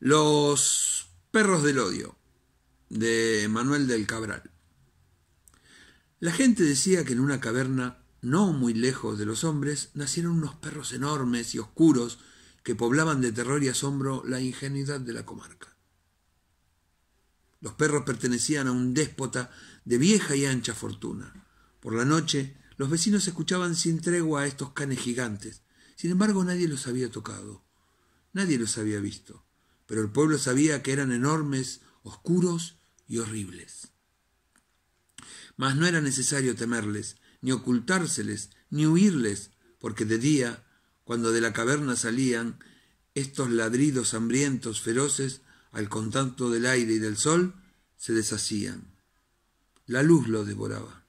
Los perros del odio, de Manuel del Cabral. La gente decía que en una caverna no muy lejos de los hombres nacieron unos perros enormes y oscuros que poblaban de terror y asombro la ingenuidad de la comarca. Los perros pertenecían a un déspota de vieja y ancha fortuna. Por la noche los vecinos escuchaban sin tregua a estos canes gigantes. Sin embargo nadie los había tocado, nadie los había visto pero el pueblo sabía que eran enormes, oscuros y horribles. Mas no era necesario temerles, ni ocultárseles, ni huirles, porque de día, cuando de la caverna salían, estos ladridos hambrientos feroces, al contacto del aire y del sol, se deshacían. La luz lo devoraba.